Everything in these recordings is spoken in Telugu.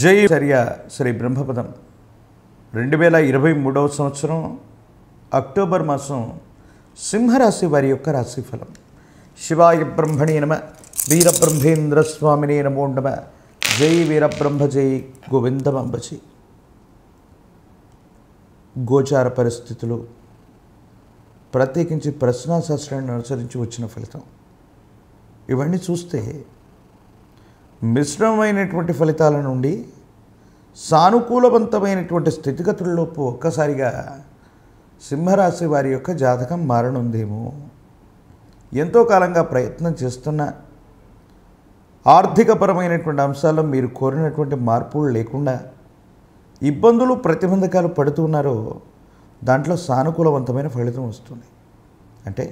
జై చర్య శ్రీ బ్రహ్మపదం రెండు వేల ఇరవై మూడవ సంవత్సరం అక్టోబర్ మాసం సింహరాశి వారి యొక్క రాశిఫలం శివాయ బ్రహ్మణే నమ వీరబ్రహ్మేంద్ర స్వామినే నమో నమ జై వీరబ్రహ్మ జై గోవిందమంబజి గోచార పరిస్థితులు ప్రత్యేకించి ప్రశ్నాశాస్త్రాన్ని అనుసరించి వచ్చిన ఫలితం ఇవన్నీ చూస్తే మిశ్రమైనటువంటి ఫలితాల నుండి సానుకూలవంతమైనటువంటి స్థితిగతుల్లోపు ఒక్కసారిగా సింహరాశి వారి యొక్క జాతకం మారనుందేమో ఎంతో కాలంగా ప్రయత్నం చేస్తున్న ఆర్థికపరమైనటువంటి అంశాల్లో మీరు కోరినటువంటి మార్పులు లేకుండా ఇబ్బందులు ప్రతిబంధకాలు పడుతున్నారో దాంట్లో సానుకూలవంతమైన ఫలితం వస్తుంది అంటే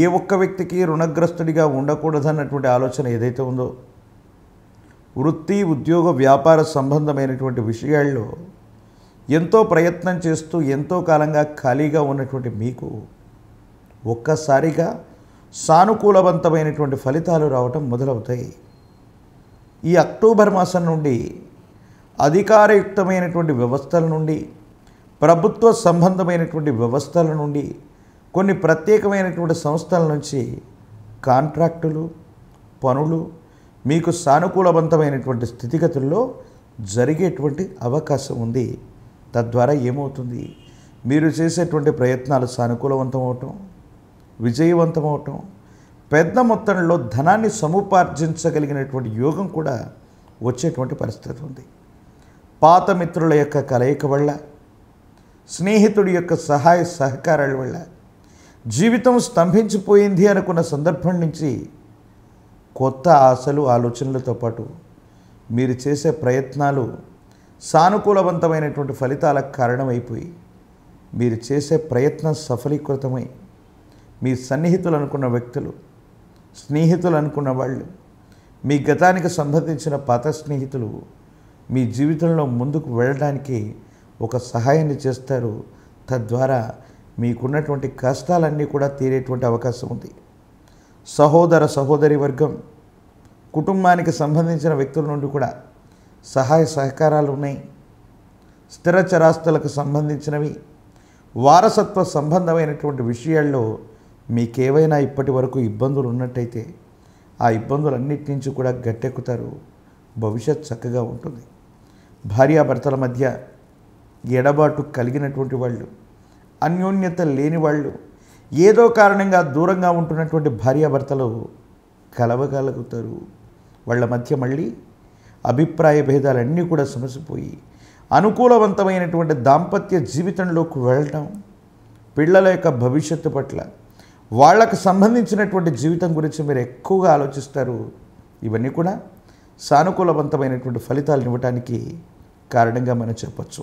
ఏ ఒక్క వ్యక్తికి రుణగ్రస్తుడిగా ఉండకూడదన్నటువంటి ఆలోచన ఏదైతే ఉందో వృత్తి ఉద్యోగ వ్యాపార సంబంధమైనటువంటి విషయాల్లో ఎంతో ప్రయత్నం చేస్తూ ఎంతో కాలంగా ఖాళీగా ఉన్నటువంటి మీకు ఒక్కసారిగా సానుకూలవంతమైనటువంటి ఫలితాలు రావటం మొదలవుతాయి ఈ అక్టోబర్ మాసం నుండి అధికారయుక్తమైనటువంటి వ్యవస్థల నుండి ప్రభుత్వ సంబంధమైనటువంటి వ్యవస్థల నుండి కొన్ని ప్రత్యేకమైనటువంటి సంస్థల నుంచి కాంట్రాక్టులు పనులు మీకు సానుకూలవంతమైనటువంటి స్థితిగతుల్లో జరిగేటువంటి అవకాశం ఉంది తద్వారా ఏమవుతుంది మీరు చేసేటువంటి ప్రయత్నాలు సానుకూలవంతం అవటం విజయవంతం అవటం పెద్ద మొత్తంలో ధనాన్ని సముపార్జించగలిగినటువంటి యోగం కూడా వచ్చేటువంటి పరిస్థితి ఉంది పాత మిత్రుల యొక్క కలయిక వల్ల స్నేహితుడి యొక్క సహాయ సహకారాల వల్ల జీవితం స్తంభించిపోయింది అనుకున్న సందర్భం నుంచి కొత్త ఆశలు ఆలోచనలతో పాటు మీరు చేసే ప్రయత్నాలు సానుకూలవంతమైనటువంటి ఫలితాలకు కారణమైపోయి మీరు చేసే ప్రయత్నం సఫలీకృతమై మీ సన్నిహితులు అనుకున్న వ్యక్తులు స్నేహితులు అనుకున్న వాళ్ళు మీ గతానికి సంబంధించిన పాత స్నేహితులు మీ జీవితంలో ముందుకు వెళ్ళడానికి ఒక సహాయాన్ని చేస్తారు తద్వారా మీకున్నటువంటి కష్టాలన్నీ కూడా తీరేటువంటి అవకాశం ఉంది సహోదర సహోదరి వర్గం కుటుంబానికి సంబంధించిన వ్యక్తుల నుండి కూడా సహాయ సహకారాలు ఉన్నాయి స్థిర చరాస్తులకు సంబంధించినవి వారసత్వ సంబంధమైనటువంటి విషయాల్లో మీకేవైనా ఇప్పటి వరకు ఇబ్బందులు ఉన్నట్టయితే ఆ ఇబ్బందులన్నిటి నుంచి కూడా గట్టెక్కుతారు భవిష్యత్ చక్కగా ఉంటుంది భార్యాభర్తల మధ్య ఎడబాటు కలిగినటువంటి వాళ్ళు అన్యోన్యత లేని వాళ్ళు ఏదో కారణంగా దూరంగా ఉంటున్నటువంటి భార్యాభర్తలు కలవగలుగుతారు వాళ్ళ మధ్య మళ్ళీ అభిప్రాయ భేదాలన్నీ కూడా సమసిపోయి అనుకూలవంతమైనటువంటి దాంపత్య జీవితంలోకి వెళ్ళటం పిల్లల యొక్క భవిష్యత్తు పట్ల వాళ్ళకు సంబంధించినటువంటి జీవితం గురించి మీరు ఎక్కువగా ఆలోచిస్తారు ఇవన్నీ కూడా సానుకూలవంతమైనటువంటి ఫలితాలు ఇవ్వడానికి కారణంగా మనం చెప్పచ్చు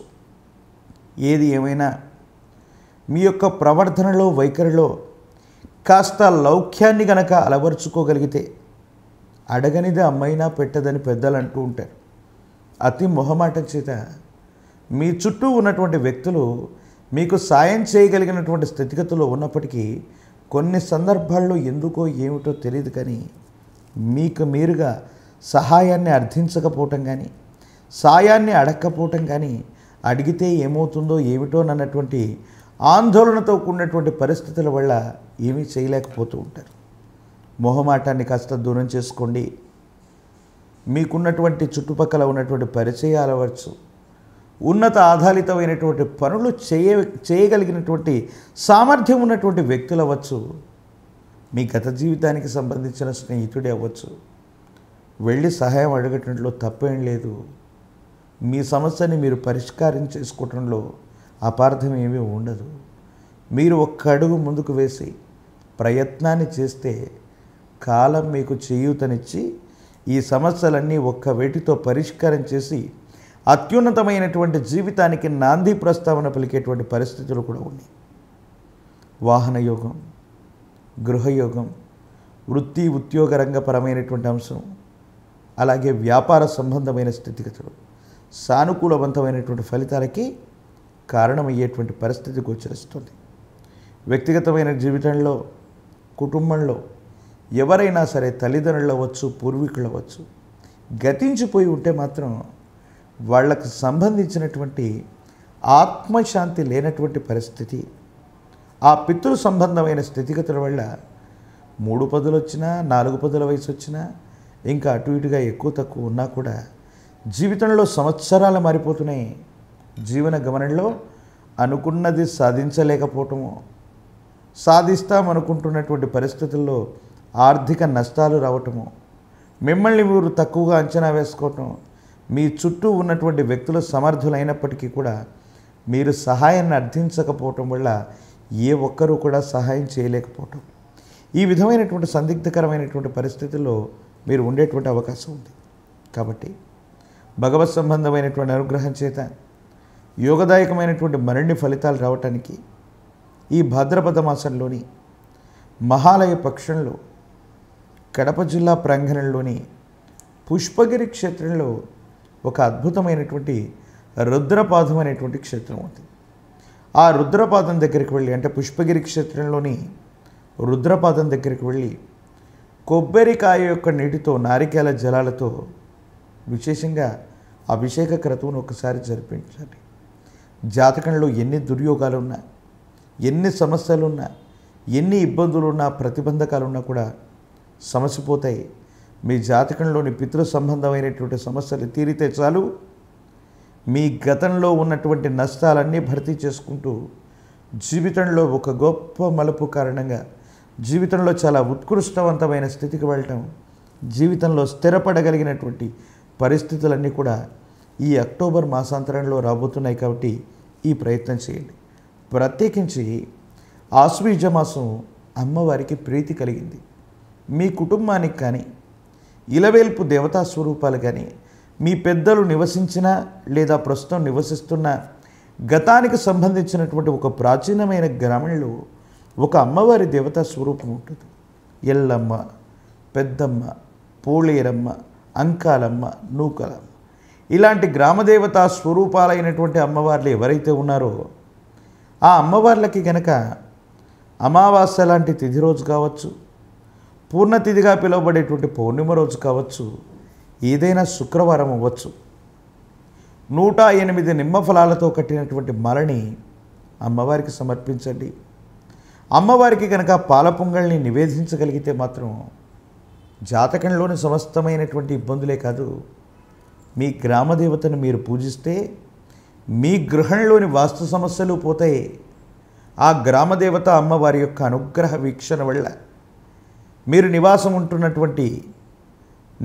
ఏది ఏమైనా మీ యొక్క ప్రవర్ధనలో వైఖరిలో కాస్త లౌక్యాన్ని గనక అలవరుచుకోగలిగితే అడగనిది అమ్మైనా పెట్టదని పెద్దలు అంటూ ఉంటారు అతి మొహమాటం చేత మీ చుట్టూ ఉన్నటువంటి వ్యక్తులు మీకు సాయం చేయగలిగినటువంటి స్థితిగతులు ఉన్నప్పటికీ కొన్ని సందర్భాల్లో ఎందుకో ఏమిటో తెలియదు కానీ మీకు మీరుగా సహాయాన్ని అర్థించకపోవటం కానీ సాయాన్ని అడగకపోవటం కానీ అడిగితే ఏమవుతుందో ఏమిటోనన్నటువంటి ఆందోళనతో కూడినటువంటి పరిస్థితుల వల్ల ఏమీ చేయలేకపోతూ ఉంటారు మొహమాటాన్ని కాస్త దూరం చేసుకోండి మీకున్నటువంటి చుట్టుపక్కల ఉన్నటువంటి పరిచయాలు అవ్వచ్చు ఉన్నత ఆధారితమైనటువంటి పనులు చేయ చేయగలిగినటువంటి సామర్థ్యం ఉన్నటువంటి వ్యక్తులు అవ్వచ్చు మీ గత జీవితానికి సంబంధించిన స్నేహితుడే అవ్వచ్చు వెళ్ళి సహాయం అడగటంలో తప్పేం లేదు మీ సమస్యని మీరు పరిష్కారం చేసుకోవటంలో అపార్థం ఏమీ ఉండదు మీరు ఒక్క అడుగు ముందుకు వేసి ప్రయత్నాన్ని చేస్తే కాలం మీకు చేయూతనిచ్చి ఈ సమస్యలన్నీ ఒక్క వేటితో పరిష్కారం చేసి అత్యున్నతమైనటువంటి జీవితానికి నాంది ప్రస్తావన పలికేటువంటి పరిస్థితులు కూడా ఉన్నాయి వాహన యోగం గృహయోగం వృత్తి ఉద్యోగ రంగపరమైనటువంటి అంశం అలాగే వ్యాపార సంబంధమైన స్థితిగతులు సానుకూలవంతమైనటువంటి ఫలితాలకి కారణమయ్యేటువంటి పరిస్థితి గోచరిస్తుంది వ్యక్తిగతమైన జీవితంలో కుటుంబంలో ఎవరైనా సరే తల్లిదండ్రులు అవ్వచ్చు పూర్వీకులు అవ్వచ్చు గతించిపోయి ఉంటే మాత్రం వాళ్ళకు సంబంధించినటువంటి ఆత్మశాంతి లేనటువంటి పరిస్థితి ఆ పితృ సంబంధమైన స్థితిగతుల వల్ల మూడు పదులు వచ్చినా నాలుగు పదుల వయసు వచ్చినా ఇంకా అటు ఇటుగా ఎక్కువ తక్కువ ఉన్నా కూడా జీవితంలో సంవత్సరాలు మారిపోతున్నాయి జీవన గమనంలో అనుకున్నది సాధించలేకపోవటము సాధిస్తామనుకుంటున్నటువంటి పరిస్థితుల్లో ఆర్థిక నష్టాలు రావటము మిమ్మల్ని మీరు తక్కువగా అంచనా వేసుకోవటం మీ చుట్టూ ఉన్నటువంటి వ్యక్తులు సమర్థులైనప్పటికీ కూడా మీరు సహాయాన్ని అర్థించకపోవటం వల్ల ఏ ఒక్కరూ కూడా సహాయం చేయలేకపోవటం ఈ విధమైనటువంటి సందిగ్ధకరమైనటువంటి పరిస్థితుల్లో మీరు ఉండేటువంటి అవకాశం ఉంది కాబట్టి భగవత్ సంబంధమైనటువంటి అనుగ్రహం చేత యోగదాయకమైనటువంటి మరిన్ని ఫలితాలు రావటానికి ఈ భాద్రపద మాసంలోని మహాలయ పక్షంలో కడప జిల్లా ప్రాంగణంలోని పుష్పగిరి క్షేత్రంలో ఒక అద్భుతమైనటువంటి రుద్రపాదం అనేటువంటి క్షేత్రం ఉంది ఆ రుద్రపాదం దగ్గరికి వెళ్ళి అంటే పుష్పగిరి క్షేత్రంలోని రుద్రపాదం దగ్గరికి వెళ్ళి కొబ్బరికాయ యొక్క నీటితో నారికేల జలాలతో విశేషంగా అభిషేక క్రతువును ఒకసారి జరిపించాలి జాతకంలో ఎన్ని దుర్యోగాలున్నా ఎన్ని సమస్యలున్నా ఎన్ని ఇబ్బందులున్నా ప్రతిబంధకాలున్నా కూడా సమస్య పోతాయి మీ జాతకంలోని పితృ సంబంధమైనటువంటి సమస్యలు తీరితే చాలు మీ గతంలో ఉన్నటువంటి నష్టాలన్నీ భర్తీ చేసుకుంటూ జీవితంలో ఒక గొప్ప మలుపు కారణంగా జీవితంలో చాలా ఉత్కృష్టవంతమైన స్థితికి వెళ్ళటం జీవితంలో స్థిరపడగలిగినటువంటి పరిస్థితులన్నీ కూడా ఈ అక్టోబర్ మాసాంతరంలో రాబోతున్నాయి కాబట్టి ఈ ప్రయత్నం చేయండి ప్రత్యేకించి ఆశ్వీజ మాసం అమ్మవారికి ప్రీతి కలిగింది మీ కుటుంబానికి కానీ ఇలవేల్పు దేవతా స్వరూపాలు కానీ మీ పెద్దలు నివసించిన లేదా ప్రస్తుతం నివసిస్తున్న గతానికి సంబంధించినటువంటి ఒక ప్రాచీనమైన గ్రామంలో ఒక అమ్మవారి దేవతా స్వరూపం ఉంటుంది ఎల్లమ్మ పెద్దమ్మ పోలేరమ్మ అంకాలమ్మ నూకలమ్మ ఇలాంటి గ్రామదేవతా స్వరూపాలైనటువంటి అమ్మవార్లు ఎవరైతే ఉన్నారో ఆ అమ్మవార్లకి గనక అమావాస్య లాంటి తిథి రోజు కావచ్చు పూర్ణతిథిగా పిలువబడేటువంటి పౌర్ణిమ రోజు కావచ్చు ఏదైనా శుక్రవారం అవ్వచ్చు నూట ఎనిమిది నిమ్మ ఫలాలతో కట్టినటువంటి మలని అమ్మవారికి సమర్పించండి అమ్మవారికి కనుక పాల పొంగల్ని నివేదించగలిగితే మాత్రం జాతకంలోని సమస్తమైనటువంటి ఇబ్బందులే కాదు మీ గ్రామదేవతను మీరు పూజిస్తే మీ గృహంలోని వాస్తు సమస్యలు పోతాయి ఆ గ్రామదేవత అమ్మవారి యొక్క అనుగ్రహ వీక్షణ వల్ల మీరు నివాసం ఉంటున్నటువంటి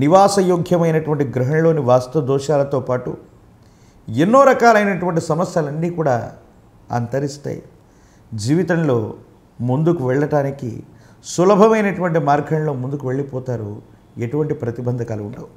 నివాసయోగ్యమైనటువంటి గ్రహంలోని వాస్తు దోషాలతో పాటు ఎన్నో రకాలైనటువంటి సమస్యలన్నీ కూడా అంతరిస్తాయి జీవితంలో ముందుకు వెళ్ళటానికి సులభమైనటువంటి మార్గంలో ముందుకు వెళ్ళిపోతారు ఎటువంటి ప్రతిబంధకాలు ఉండవు